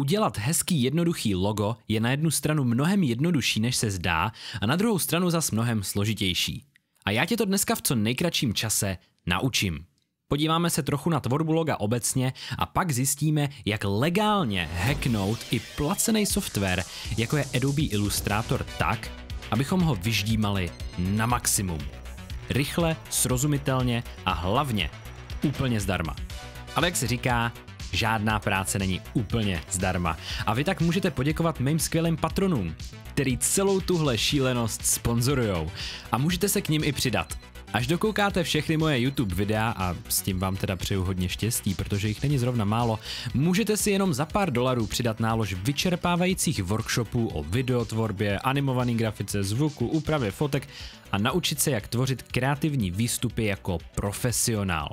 Udělat hezký jednoduchý logo je na jednu stranu mnohem jednodušší, než se zdá, a na druhou stranu zas mnohem složitější. A já tě to dneska v co nejkratším čase naučím. Podíváme se trochu na tvorbu loga obecně a pak zjistíme, jak legálně hacknout i placený software, jako je Adobe Illustrator tak, abychom ho vyždímali na maximum. Rychle, srozumitelně a hlavně úplně zdarma. Ale jak se říká, žádná práce není úplně zdarma. A vy tak můžete poděkovat mým skvělým patronům, který celou tuhle šílenost sponzorujou. A můžete se k ním i přidat. Až dokoukáte všechny moje YouTube videa a s tím vám teda přeju hodně štěstí, protože jich není zrovna málo, můžete si jenom za pár dolarů přidat nálož vyčerpávajících workshopů o videotvorbě, animované grafice, zvuku, úpravě fotek a naučit se, jak tvořit kreativní výstupy jako profesionál.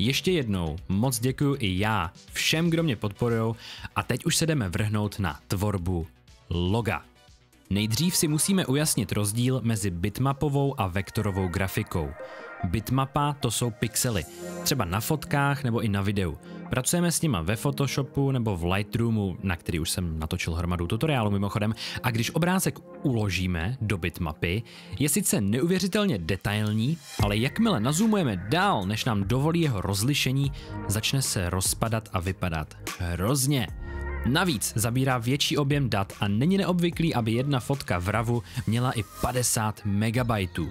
Ještě jednou moc děkuji i já všem, kdo mě podporují a teď už se jdeme vrhnout na tvorbu loga. Nejdřív si musíme ujasnit rozdíl mezi bitmapovou a vektorovou grafikou. Bitmapa to jsou pixely, třeba na fotkách nebo i na videu. Pracujeme s nima ve Photoshopu nebo v Lightroomu, na který už jsem natočil hromadu tutoriálu mimochodem, a když obrázek uložíme do bitmapy, je sice neuvěřitelně detailní, ale jakmile nazumujeme dál, než nám dovolí jeho rozlišení, začne se rozpadat a vypadat hrozně. Navíc zabírá větší objem dat a není neobvyklý, aby jedna fotka v RAVu měla i 50 megabajtů.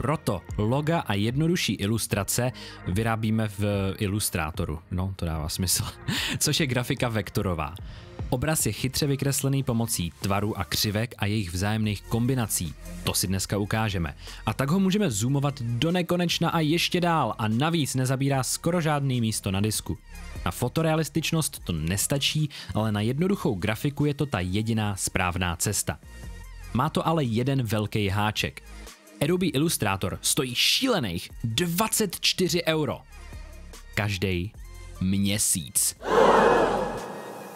Proto loga a jednodušší ilustrace vyrábíme v ilustrátoru. No, to dává smysl. Což je grafika vektorová. Obraz je chytře vykreslený pomocí tvarů a křivek a jejich vzájemných kombinací. To si dneska ukážeme. A tak ho můžeme zoomovat do nekonečna a ještě dál a navíc nezabírá skoro žádný místo na disku. Na fotorealističnost to nestačí, ale na jednoduchou grafiku je to ta jediná správná cesta. Má to ale jeden velký háček – Adobe Illustrator stojí šílených 24 euro. Každý měsíc.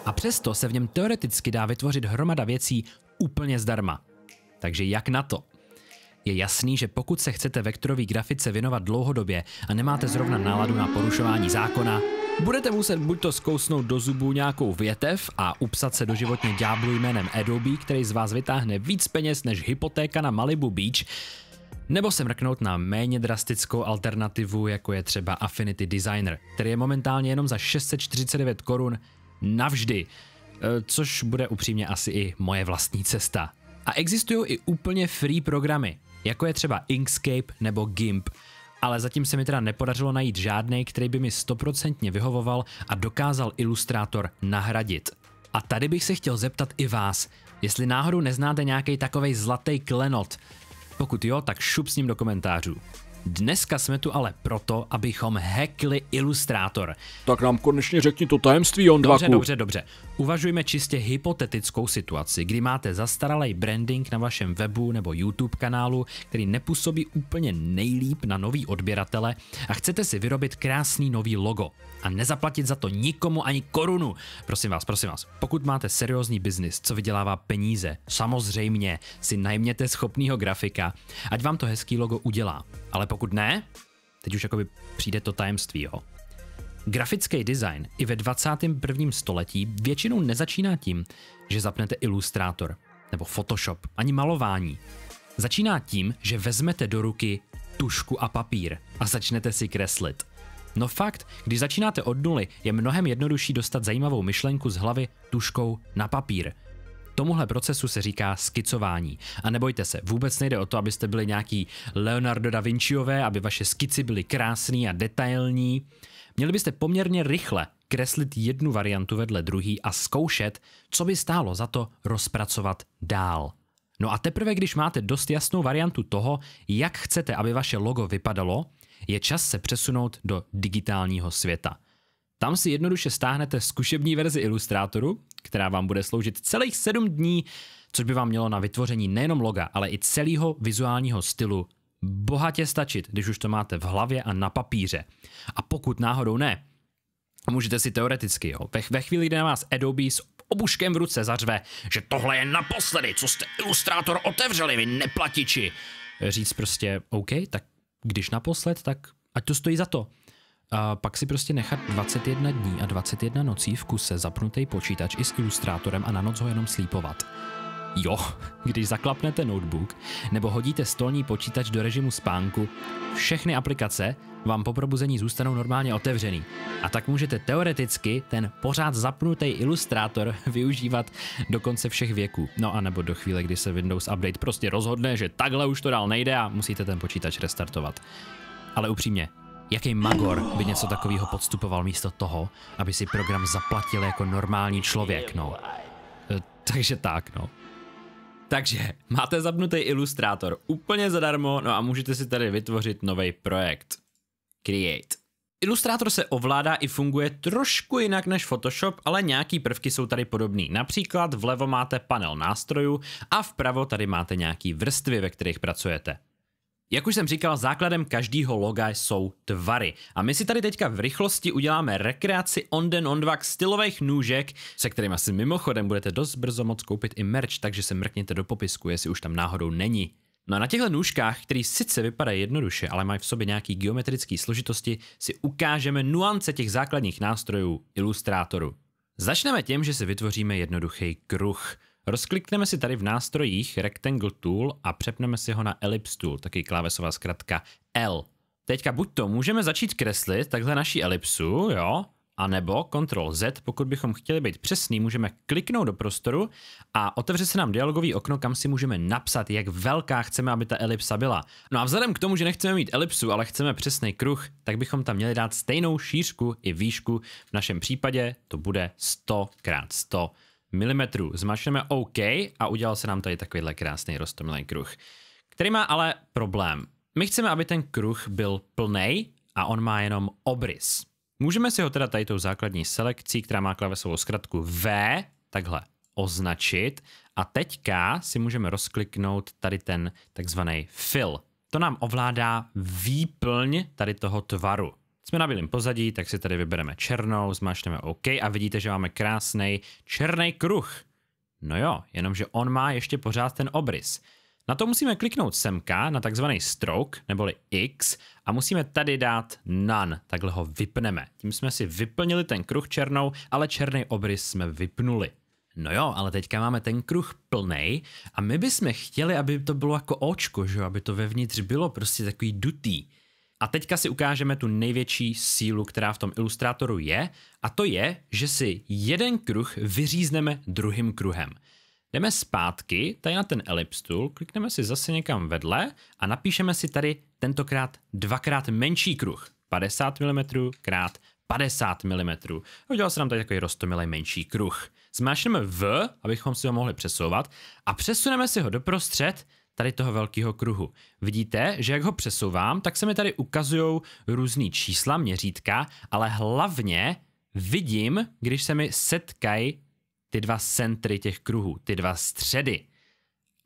A přesto se v něm teoreticky dá vytvořit hromada věcí úplně zdarma. Takže jak na to? Je jasný, že pokud se chcete vektorový grafice věnovat dlouhodobě a nemáte zrovna náladu na porušování zákona, budete muset buď to zkousnout do zubů nějakou větev a upsat se doživotně ďáblu jménem Adobe, který z vás vytáhne víc peněz než hypotéka na Malibu Beach, nebo se mrknout na méně drastickou alternativu, jako je třeba Affinity Designer, který je momentálně jenom za 649 korun navždy, eh, což bude upřímně asi i moje vlastní cesta. A existují i úplně free programy, jako je třeba Inkscape nebo GIMP, ale zatím se mi teda nepodařilo najít žádný, který by mi stoprocentně vyhovoval a dokázal ilustrátor nahradit. A tady bych se chtěl zeptat i vás, jestli náhodou neznáte nějaký takový zlatý klenot, pokud jo, tak šup s ním do komentářů. Dneska jsme tu ale proto, abychom hackli Illustrator. Tak nám konečně řekni to tajemství, on Dobře, dobře, dobře. Uvažujme čistě hypotetickou situaci, kdy máte zastaralý branding na vašem webu nebo YouTube kanálu, který nepůsobí úplně nejlíp na nový odběratele a chcete si vyrobit krásný nový logo a nezaplatit za to nikomu ani korunu. Prosím vás, prosím vás, pokud máte seriózní biznis, co vydělává peníze, samozřejmě si najměte schopného grafika, ať vám to hezký logo udělá. Ale pokud ne, teď už jakoby přijde to tajemství, jo. Grafický design i ve 21. století většinou nezačíná tím, že zapnete ilustrátor nebo Photoshop, ani malování. Začíná tím, že vezmete do ruky tušku a papír a začnete si kreslit. No fakt, když začínáte od nuly, je mnohem jednodušší dostat zajímavou myšlenku z hlavy tuškou na papír. Tomuhle procesu se říká skicování. A nebojte se, vůbec nejde o to, abyste byli nějaký Leonardo da Vinciové, aby vaše skici byly krásné a detailní. Měli byste poměrně rychle kreslit jednu variantu vedle druhý a zkoušet, co by stálo za to rozpracovat dál. No a teprve, když máte dost jasnou variantu toho, jak chcete, aby vaše logo vypadalo, je čas se přesunout do digitálního světa. Tam si jednoduše stáhnete zkušební verzi Illustratoru, která vám bude sloužit celých 7 dní, což by vám mělo na vytvoření nejenom loga, ale i celého vizuálního stylu bohatě stačit, když už to máte v hlavě a na papíře. A pokud náhodou ne, můžete si teoreticky, jo, ve, ve chvíli, kdy na vás Adobe s obuškem v ruce zařve, že tohle je naposledy, co jste ilustrátor otevřeli, vy neplatiči, říct prostě, OK, tak když naposled, tak ať to stojí za to. A pak si prostě nechat 21 dní a 21 nocí v kuse zapnutý počítač i s ilustrátorem a na noc ho jenom slípovat. Jo, když zaklapnete notebook nebo hodíte stolní počítač do režimu spánku, všechny aplikace vám po probuzení zůstanou normálně otevřený. A tak můžete teoreticky ten pořád zapnutý ilustrátor využívat do konce všech věků. No a nebo do chvíle, kdy se Windows Update prostě rozhodne, že takhle už to dál nejde a musíte ten počítač restartovat. Ale upřímně, Jaký magor by něco takového podstupoval místo toho, aby si program zaplatil jako normální člověk, no. E, takže tak, no. Takže máte zapnutý ilustrátor úplně zadarmo, no a můžete si tady vytvořit nový projekt. Create. Ilustrátor se ovládá i funguje trošku jinak než Photoshop, ale nějaký prvky jsou tady podobný. Například vlevo máte panel nástrojů a vpravo tady máte nějaký vrstvy, ve kterých pracujete. Jak už jsem říkal, základem každého loga jsou tvary. A my si tady teďka v rychlosti uděláme rekreaci on den on dva stylových nůžek, se kterými asi mimochodem budete dost brzo moc koupit i merch, takže se mrkněte do popisku, jestli už tam náhodou není. No a na těchto nůžkách, které sice vypadají jednoduše, ale mají v sobě nějaký geometrické složitosti, si ukážeme nuance těch základních nástrojů Illustratoru. Začneme tím, že si vytvoříme jednoduchý kruh. Rozklikneme si tady v nástrojích Rectangle Tool a přepneme si ho na Ellipse Tool, taky klávesová zkratka L. Teďka buď to můžeme začít kreslit takhle naší elipsu, jo, a nebo Ctrl Z, pokud bychom chtěli být přesný, můžeme kliknout do prostoru a otevře se nám dialogový okno, kam si můžeme napsat, jak velká chceme, aby ta elipsa byla. No a vzhledem k tomu, že nechceme mít elipsu, ale chceme přesný kruh, tak bychom tam měli dát stejnou šířku i výšku. V našem případě to bude 100 x 100 mm. Zmašneme OK a udělal se nám tady takovýhle krásný rostomilý kruh, který má ale problém. My chceme, aby ten kruh byl plný a on má jenom obrys. Můžeme si ho teda tady tou základní selekcí, která má klávesovou zkratku V, takhle označit a teďka si můžeme rozkliknout tady ten takzvaný fill. To nám ovládá výplň tady toho tvaru. Jsme na bílém pozadí, tak si tady vybereme černou, zmáčkneme OK a vidíte, že máme krásný černý kruh. No jo, jenomže on má ještě pořád ten obrys. Na to musíme kliknout semka na takzvaný stroke, neboli X, a musíme tady dát none, takhle ho vypneme. Tím jsme si vyplnili ten kruh černou, ale černý obrys jsme vypnuli. No jo, ale teďka máme ten kruh plný a my bychom chtěli, aby to bylo jako očko, že aby to vevnitř bylo prostě takový dutý. A teďka si ukážeme tu největší sílu, která v tom ilustrátoru je, a to je, že si jeden kruh vyřízneme druhým kruhem. Jdeme zpátky tady na ten elips tool, klikneme si zase někam vedle a napíšeme si tady tentokrát dvakrát menší kruh. 50 mm krát 50 mm. Udělal se nám tady takový rostomilý menší kruh. Zmášneme V, abychom si ho mohli přesouvat a přesuneme si ho doprostřed tady toho velkého kruhu. Vidíte, že jak ho přesouvám, tak se mi tady ukazují různý čísla, měřítka, ale hlavně vidím, když se mi setkají ty dva centry těch kruhů, ty dva středy.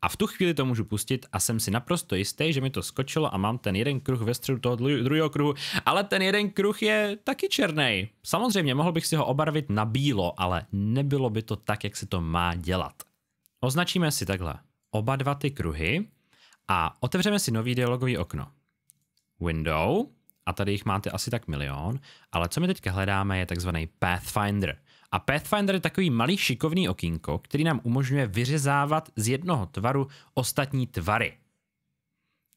A v tu chvíli to můžu pustit a jsem si naprosto jistý, že mi to skočilo a mám ten jeden kruh ve středu toho druhého kruhu, ale ten jeden kruh je taky černý. Samozřejmě mohl bych si ho obarvit na bílo, ale nebylo by to tak, jak se to má dělat. Označíme si takhle oba dva ty kruhy a otevřeme si nový dialogový okno. Window, a tady jich máte asi tak milion, ale co my teďka hledáme je takzvaný Pathfinder. A Pathfinder je takový malý šikovný okýnko, který nám umožňuje vyřezávat z jednoho tvaru ostatní tvary.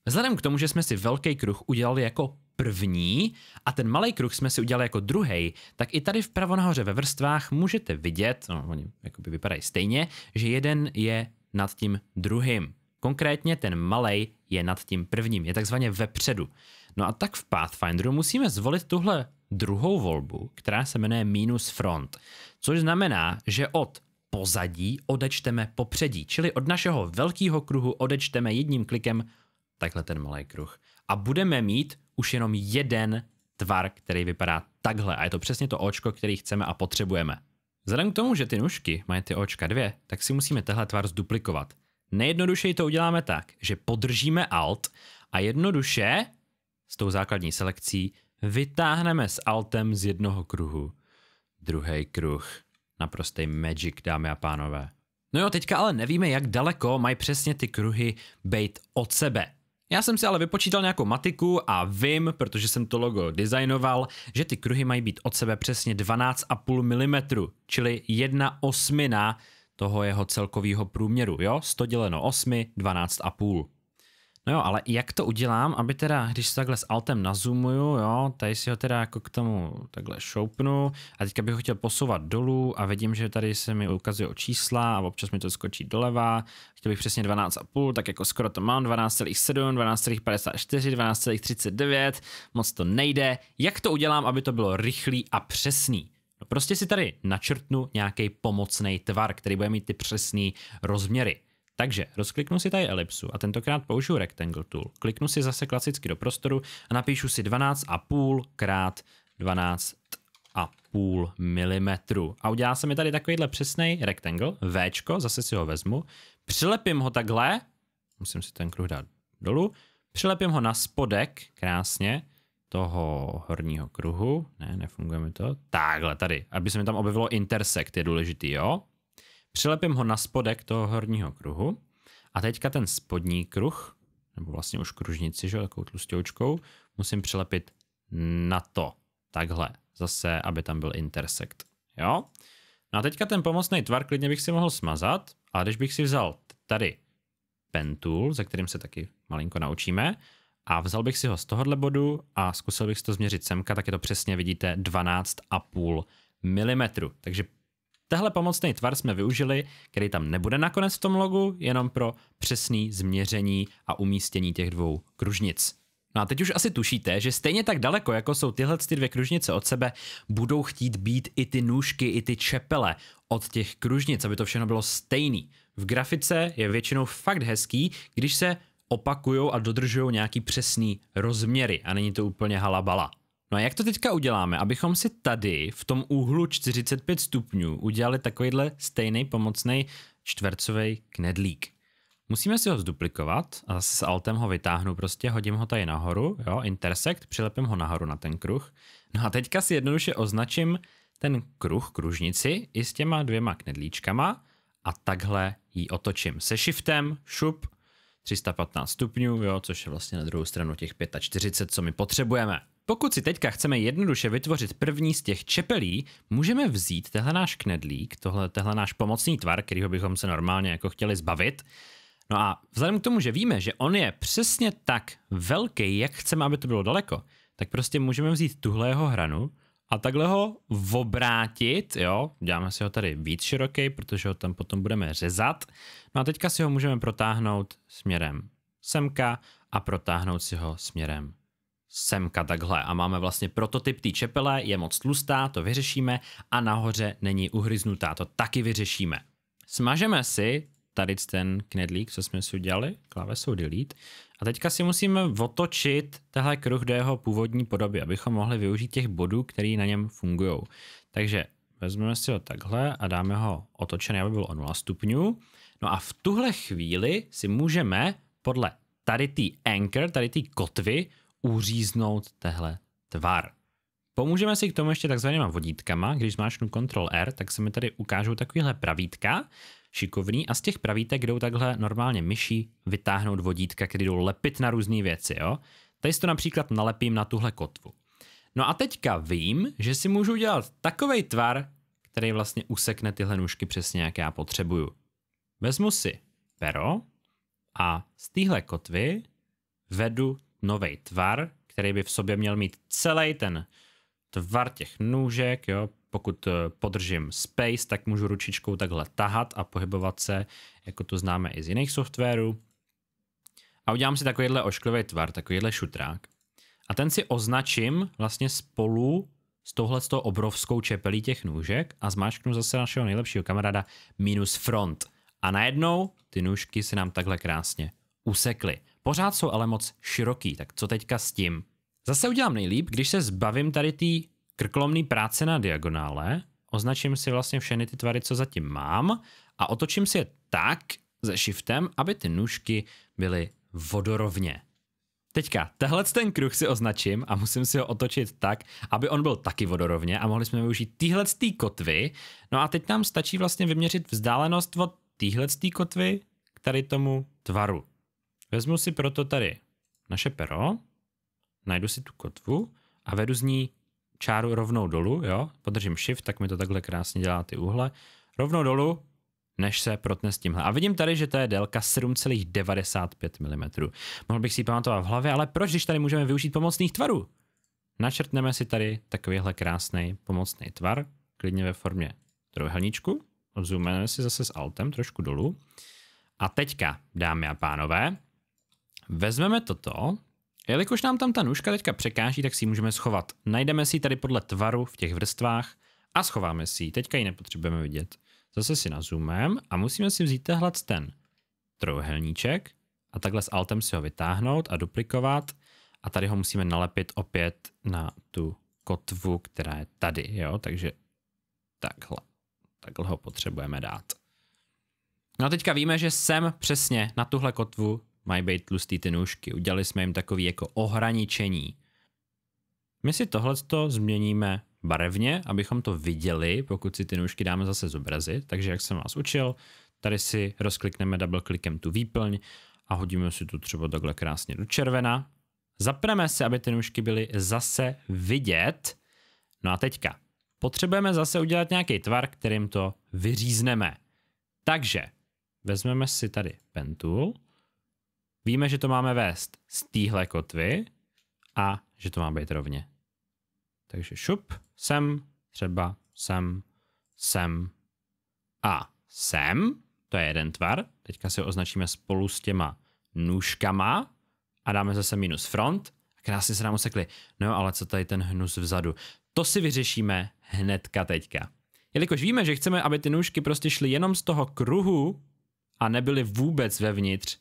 Vzhledem k tomu, že jsme si velký kruh udělali jako první a ten malý kruh jsme si udělali jako druhý, tak i tady vpravo nahoře ve vrstvách můžete vidět, no, oni jakoby vypadají stejně, že jeden je nad tím druhým. Konkrétně ten malej je nad tím prvním, je takzvaně vepředu. No a tak v Pathfinderu musíme zvolit tuhle druhou volbu, která se jmenuje minus front, což znamená, že od pozadí odečteme popředí, čili od našeho velkého kruhu odečteme jedním klikem takhle ten malý kruh. A budeme mít už jenom jeden tvar, který vypadá takhle a je to přesně to očko, který chceme a potřebujeme. Vzhledem k tomu, že ty nůžky mají ty očka dvě, tak si musíme tehle tvar zduplikovat. Nejjednodušeji to uděláme tak, že podržíme Alt a jednoduše s tou základní selekcí vytáhneme s Altem z jednoho kruhu. Druhý kruh. Naprostej magic, dámy a pánové. No jo, teďka ale nevíme, jak daleko mají přesně ty kruhy být od sebe. Já jsem si ale vypočítal nějakou matiku a vím, protože jsem to logo designoval, že ty kruhy mají být od sebe přesně 12,5 mm, čili 1 osmina toho jeho celkového průměru, jo? 100 děleno 8, 12,5. No jo, ale jak to udělám, aby teda, když se takhle s altem nazumuju, jo, tady si ho teda jako k tomu takhle šoupnu a teďka bych ho chtěl posouvat dolů a vidím, že tady se mi ukazuje čísla a občas mi to skočí doleva, chtěl bych přesně 12,5, tak jako skoro to mám, 12,7, 12,54, 12,39, moc to nejde. Jak to udělám, aby to bylo rychlý a přesný? No prostě si tady načrtnu nějaký pomocný tvar, který bude mít ty přesné rozměry. Takže rozkliknu si tady elipsu a tentokrát použiju Rectangle Tool. Kliknu si zase klasicky do prostoru a napíšu si 12,5 krát 12 a půl milimetru. A udělá se mi tady takovýhle přesný rectangle, V, zase si ho vezmu, přilepím ho takhle, musím si ten kruh dát dolů, přilepím ho na spodek, krásně, toho horního kruhu, ne, nefunguje mi to, takhle tady, aby se mi tam objevilo intersect, je důležitý, jo, Přilepím ho na spodek toho horního kruhu a teďka ten spodní kruh, nebo vlastně už kružnici, že takovou tlustoučkou, musím přilepit na to. Takhle. Zase, aby tam byl intersect. Jo? No a teďka ten pomocný tvar klidně bych si mohl smazat, a když bych si vzal tady pen tool, kterým se taky malinko naučíme, a vzal bych si ho z tohohle bodu a zkusil bych si to změřit semka, tak je to přesně, vidíte, 12,5 mm. Takže Tehle pomocný tvar jsme využili, který tam nebude nakonec v tom logu, jenom pro přesný změření a umístění těch dvou kružnic. No a teď už asi tušíte, že stejně tak daleko, jako jsou tyhle ty dvě kružnice od sebe, budou chtít být i ty nůžky, i ty čepele od těch kružnic, aby to všechno bylo stejný. V grafice je většinou fakt hezký, když se opakují a dodržují nějaký přesný rozměry a není to úplně halabala. No a jak to teďka uděláme, abychom si tady v tom úhlu 45 stupňů udělali takovýhle stejný pomocný čtvercový knedlík. Musíme si ho zduplikovat a s altem ho vytáhnu prostě, hodím ho tady nahoru, jo, intersect, přilepím ho nahoru na ten kruh. No a teďka si jednoduše označím ten kruh, kružnici i s těma dvěma knedlíčkama a takhle ji otočím se shiftem, šup, 315 stupňů, jo, což je vlastně na druhou stranu těch 45, co my potřebujeme. Pokud si teďka chceme jednoduše vytvořit první z těch čepelí, můžeme vzít tehle náš knedlík, tohle, tehle náš pomocný tvar, kterýho bychom se normálně jako chtěli zbavit. No a vzhledem k tomu, že víme, že on je přesně tak velký, jak chceme, aby to bylo daleko, tak prostě můžeme vzít tuhle jeho hranu a takhle ho obrátit, jo, děláme si ho tady víc široký, protože ho tam potom budeme řezat. No a teďka si ho můžeme protáhnout směrem semka a protáhnout si ho směrem semka takhle a máme vlastně prototyp té čepele, je moc tlustá, to vyřešíme a nahoře není uhryznutá, to taky vyřešíme. Smažeme si tady ten knedlík, co jsme si udělali, klávesou delete a teďka si musíme otočit tenhle kruh do jeho původní podoby, abychom mohli využít těch bodů, které na něm fungují. Takže vezmeme si ho takhle a dáme ho otočený, aby byl o 0 stupňů. No a v tuhle chvíli si můžeme podle tady ty anchor, tady ty kotvy, uříznout tehle tvar. Pomůžeme si k tomu ještě takzvanýma vodítkama. Když zmáčknu Ctrl R, tak se mi tady ukážou takovýhle pravítka, šikovný, a z těch pravítek jdou takhle normálně myší vytáhnout vodítka, které jdou lepit na různé věci. Jo? Tady si to například nalepím na tuhle kotvu. No a teďka vím, že si můžu dělat takový tvar, který vlastně usekne tyhle nůžky přesně, jak já potřebuju. Vezmu si pero a z téhle kotvy vedu nový tvar, který by v sobě měl mít celý ten tvar těch nůžek, jo, pokud eh, podržím space, tak můžu ručičkou takhle tahat a pohybovat se, jako to známe i z jiných softwarů. A udělám si takovýhle ošklivý tvar, takovýhle šutrák. A ten si označím vlastně spolu s touhle obrovskou čepelí těch nůžek a zmáčknu zase našeho nejlepšího kamaráda minus front. A najednou ty nůžky se nám takhle krásně usekly. Pořád jsou ale moc široký, tak co teďka s tím? Zase udělám nejlíp, když se zbavím tady té krklomné práce na diagonále, označím si vlastně všechny ty tvary, co zatím mám a otočím si je tak se shiftem, aby ty nůžky byly vodorovně. Teďka, tehle ten kruh si označím a musím si ho otočit tak, aby on byl taky vodorovně a mohli jsme využít tyhle tý kotvy. No a teď nám stačí vlastně vyměřit vzdálenost od téhle kotvy k tady tomu tvaru. Vezmu si proto tady naše pero, najdu si tu kotvu a vedu z ní čáru rovnou dolů, jo, podržím shift, tak mi to takhle krásně dělá ty úhle, rovnou dolů, než se protne s tímhle. A vidím tady, že to je délka 7,95 mm. Mohl bych si ji pamatovat v hlavě, ale proč, když tady můžeme využít pomocných tvarů? Načrtneme si tady takovýhle krásný pomocný tvar, klidně ve formě trojuhelníčku. Odzumeme si zase s altem trošku dolů. A teďka, dámy a pánové, Vezmeme toto, jelikož nám tam ta nůžka teďka překáží, tak si ji můžeme schovat. Najdeme si ji tady podle tvaru v těch vrstvách a schováme si ji. Teďka ji nepotřebujeme vidět. Zase si nazumem a musíme si vzít tenhle ten trojuhelníček a takhle s altem si ho vytáhnout a duplikovat a tady ho musíme nalepit opět na tu kotvu, která je tady, jo, takže takhle, takhle ho potřebujeme dát. No a teďka víme, že sem přesně na tuhle kotvu mají být tlustý ty nůžky. Udělali jsme jim takový jako ohraničení. My si tohleto změníme barevně, abychom to viděli, pokud si ty nůžky dáme zase zobrazit. Takže jak jsem vás učil, tady si rozklikneme double klikem tu výplň a hodíme si tu třeba takhle krásně do červena. Zapneme se, aby ty nůžky byly zase vidět. No a teďka, potřebujeme zase udělat nějaký tvar, kterým to vyřízneme. Takže vezmeme si tady pen tool Víme, že to máme vést z téhle kotvy a že to má být rovně. Takže šup, sem, třeba sem, sem a sem. To je jeden tvar. Teďka si ho označíme spolu s těma nůžkama a dáme zase minus front. A krásně se nám osekli. No ale co tady ten hnus vzadu? To si vyřešíme hnedka teďka. Jelikož víme, že chceme, aby ty nůžky prostě šly jenom z toho kruhu a nebyly vůbec vevnitř,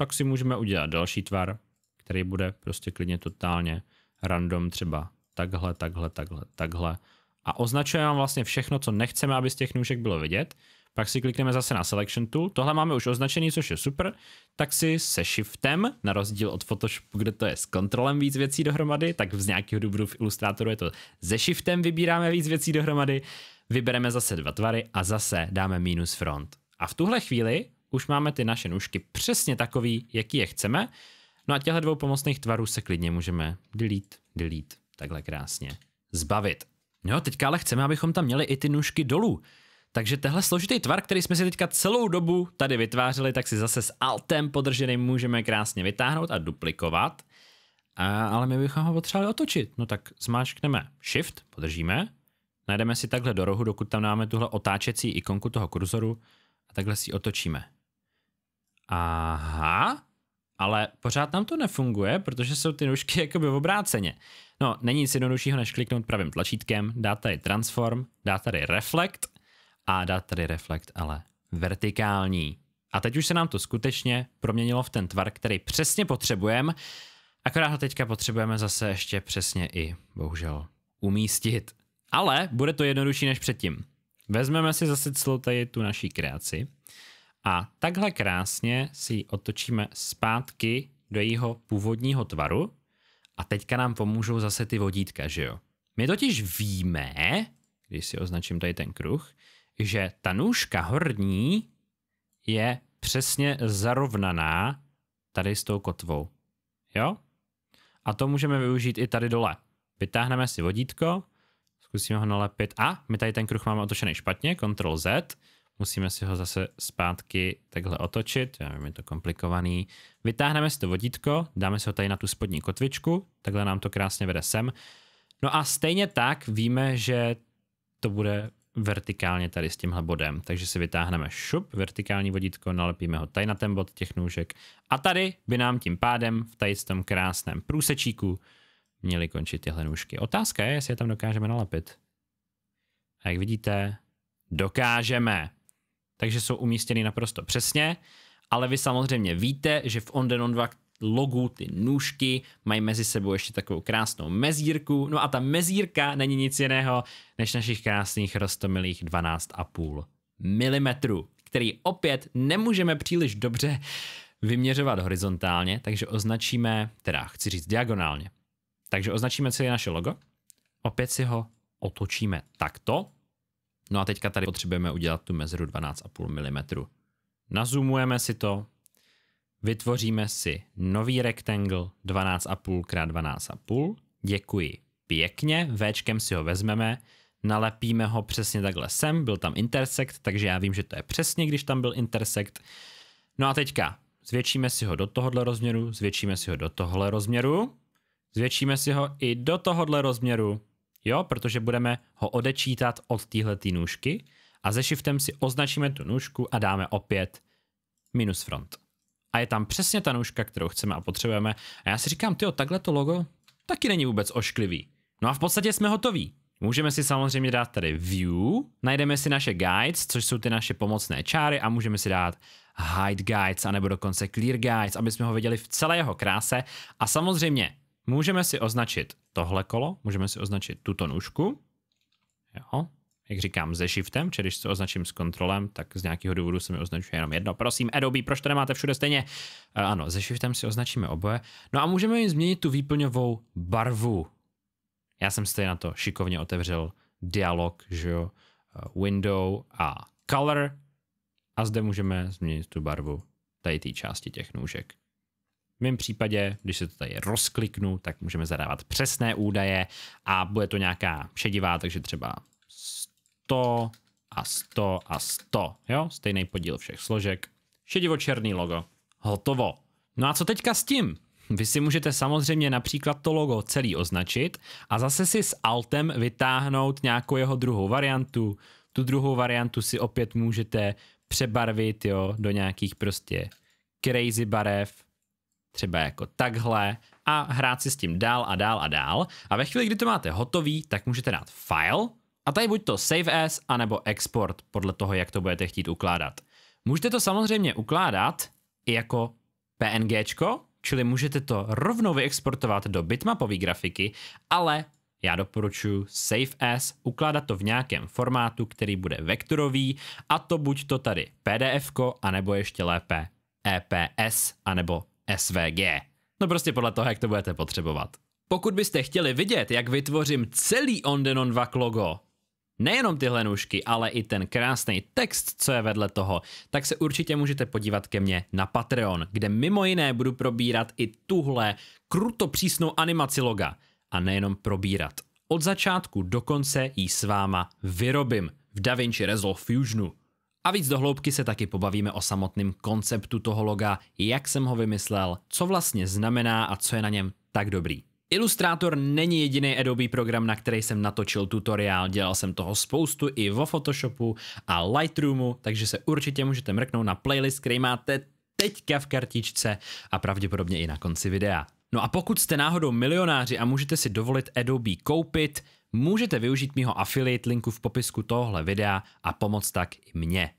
tak si můžeme udělat další tvar, který bude prostě klidně totálně random třeba takhle, takhle, takhle, takhle. A označujeme vám vlastně všechno, co nechceme, aby z těch nůžek bylo vidět. Pak si klikneme zase na Selection Tool. Tohle máme už označený, což je super. Tak si se shiftem, na rozdíl od Photoshopu, kde to je s kontrolem víc věcí dohromady, tak z nějakého důvodu v Illustratoru je to se shiftem vybíráme víc věcí dohromady. Vybereme zase dva tvary a zase dáme minus front. A v tuhle chvíli už máme ty naše nůžky přesně takový, jaký je chceme. No a těchto dvou pomocných tvarů se klidně můžeme delete, delete, takhle krásně zbavit. No, teďka ale chceme, abychom tam měli i ty nůžky dolů. Takže tehle složitý tvar, který jsme si teďka celou dobu tady vytvářeli, tak si zase s altem podrženým můžeme krásně vytáhnout a duplikovat. A, ale my bychom ho potřebovali otočit. No tak zmáčkneme shift, podržíme, najdeme si takhle do rohu, dokud tam máme tuhle otáčecí ikonku toho kurzoru a takhle si otočíme aha, ale pořád nám to nefunguje, protože jsou ty nůžky jakoby v obráceně. No, není nic jednoduššího, než kliknout pravým tlačítkem, dát tady transform, dát tady reflect a dát tady reflect, ale vertikální. A teď už se nám to skutečně proměnilo v ten tvar, který přesně potřebujeme, akorát ho teďka potřebujeme zase ještě přesně i, bohužel, umístit. Ale bude to jednodušší než předtím. Vezmeme si zase celou tady tu naší kreaci, a takhle krásně si ji otočíme zpátky do jejího původního tvaru a teďka nám pomůžou zase ty vodítka, že jo? My totiž víme, když si označím tady ten kruh, že ta nůžka horní je přesně zarovnaná tady s tou kotvou. Jo? A to můžeme využít i tady dole. Vytáhneme si vodítko, zkusíme ho nalepit a my tady ten kruh máme otočený špatně, Ctrl Z, musíme si ho zase zpátky takhle otočit, já vím, je to komplikovaný. Vytáhneme si to vodítko, dáme si ho tady na tu spodní kotvičku, takhle nám to krásně vede sem. No a stejně tak víme, že to bude vertikálně tady s tímhle bodem, takže si vytáhneme šup, vertikální vodítko, nalepíme ho tady na ten bod těch nůžek a tady by nám tím pádem v tady tom krásném průsečíku měly končit tyhle nůžky. Otázka je, jestli je tam dokážeme nalepit. A jak vidíte, dokážeme takže jsou umístěny naprosto přesně, ale vy samozřejmě víte, že v On Denon 2 logu ty nůžky mají mezi sebou ještě takovou krásnou mezírku, no a ta mezírka není nic jiného než našich krásných rostomilých 12,5 mm, který opět nemůžeme příliš dobře vyměřovat horizontálně, takže označíme, teda chci říct diagonálně, takže označíme celé naše logo, opět si ho otočíme takto, No a teďka tady potřebujeme udělat tu mezru 12,5 mm. Nazumujeme si to, vytvoříme si nový rectangle 12,5 x 12,5. Děkuji pěkně, Včkem si ho vezmeme, nalepíme ho přesně takhle sem, byl tam intersect, takže já vím, že to je přesně, když tam byl intersect. No a teďka zvětšíme si ho do tohohle rozměru, zvětšíme si ho do tohohle rozměru, zvětšíme si ho i do tohohle rozměru, Jo, protože budeme ho odečítat od téhle nůžky a ze shiftem si označíme tu nůžku a dáme opět minus front. A je tam přesně ta nůžka, kterou chceme a potřebujeme. A já si říkám, tyjo, takhle to logo taky není vůbec ošklivý. No a v podstatě jsme hotoví. Můžeme si samozřejmě dát tady view, najdeme si naše guides, což jsou ty naše pomocné čáry a můžeme si dát hide guides anebo dokonce clear guides, aby jsme ho viděli v celé jeho kráse a samozřejmě můžeme si označit tohle kolo, můžeme si označit tuto nůžku, jo, jak říkám, se shiftem, čili když se označím s kontrolem, tak z nějakého důvodu se mi označuje jenom jedno. Prosím, Adobe, proč to nemáte všude stejně? Eh, ano, se shiftem si označíme oboje. No a můžeme jim změnit tu výplňovou barvu. Já jsem stejně na to šikovně otevřel dialog, že jo, eh, window a color a zde můžeme změnit tu barvu tady té části těch nůžek. V mém případě, když se to tady rozkliknu, tak můžeme zadávat přesné údaje a bude to nějaká šedivá, takže třeba 100 a 100 a 100, jo? Stejný podíl všech složek. Šedivočerný logo. Hotovo. No a co teďka s tím? Vy si můžete samozřejmě například to logo celý označit a zase si s altem vytáhnout nějakou jeho druhou variantu. Tu druhou variantu si opět můžete přebarvit jo, do nějakých prostě crazy barev, třeba jako takhle a hrát si s tím dál a dál a dál. A ve chvíli, kdy to máte hotový, tak můžete dát file a tady buď to save as, anebo export, podle toho, jak to budete chtít ukládat. Můžete to samozřejmě ukládat i jako PNG, čili můžete to rovnou vyexportovat do bitmapové grafiky, ale já doporučuji Save As, ukládat to v nějakém formátu, který bude vektorový, a to buď to tady PDF, anebo ještě lépe EPS, anebo SVG. No prostě podle toho, jak to budete potřebovat. Pokud byste chtěli vidět, jak vytvořím celý ondenon 2 logo, nejenom tyhle nůžky, ale i ten krásný text, co je vedle toho, tak se určitě můžete podívat ke mně na Patreon, kde mimo jiné budu probírat i tuhle kruto přísnou animaci loga. A nejenom probírat. Od začátku do konce ji s váma vyrobím v DaVinci Resolve Fusionu. A víc hloubky se taky pobavíme o samotném konceptu toho loga, jak jsem ho vymyslel, co vlastně znamená a co je na něm tak dobrý. Illustrator není jediný Adobe program, na který jsem natočil tutoriál, dělal jsem toho spoustu i vo Photoshopu a Lightroomu, takže se určitě můžete mrknout na playlist, který máte teďka v kartičce a pravděpodobně i na konci videa. No a pokud jste náhodou milionáři a můžete si dovolit Adobe koupit, Můžete využít mýho affiliate linku v popisku tohle videa a pomoct tak i mně.